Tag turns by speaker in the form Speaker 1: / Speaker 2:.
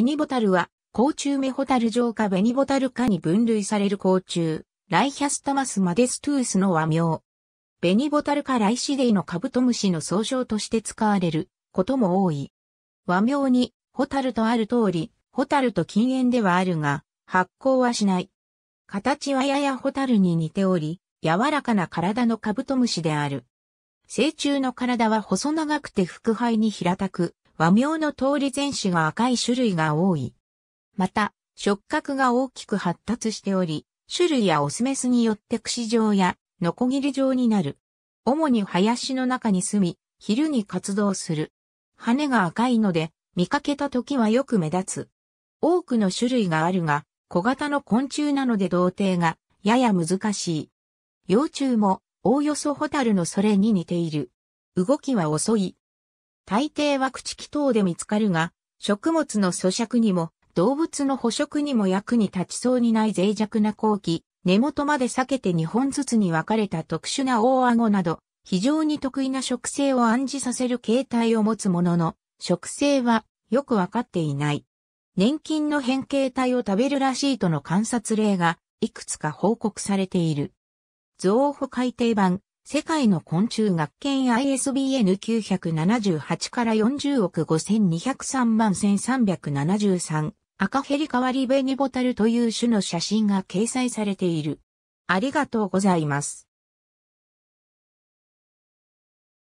Speaker 1: 紅ボタルは、甲虫メホタル上か紅ボタル科に分類される甲虫、ライヒャスタマスマデストゥースの和名。紅ボタル科ライシデイのカブトムシの総称として使われることも多い。和名に、ホタルとある通り、ホタルと禁煙ではあるが、発光はしない。形はややホタルに似ており、柔らかな体のカブトムシである。成虫の体は細長くて腹肺に平たく、和名の通り全種が赤い種類が多い。また、触覚が大きく発達しており、種類やオスメスによって串状やノコギリ状になる。主に林の中に住み、昼に活動する。羽が赤いので、見かけた時はよく目立つ。多くの種類があるが、小型の昆虫なので同定がやや難しい。幼虫もおおよそホタルのそれに似ている。動きは遅い。大抵は口気等で見つかるが、食物の咀嚼にも、動物の捕食にも役に立ちそうにない脆弱な後期、根元まで避けて2本ずつに分かれた特殊な大顎など、非常に得意な食性を暗示させる形態を持つものの、食性はよくわかっていない。年金の変形体を食べるらしいとの観察例がいくつか報告されている。増補改定版世界の昆虫学研 ISBN 978から40億5203万1373赤ヘリカワリベニボタルという種の写真が掲載されている。ありがとうございます。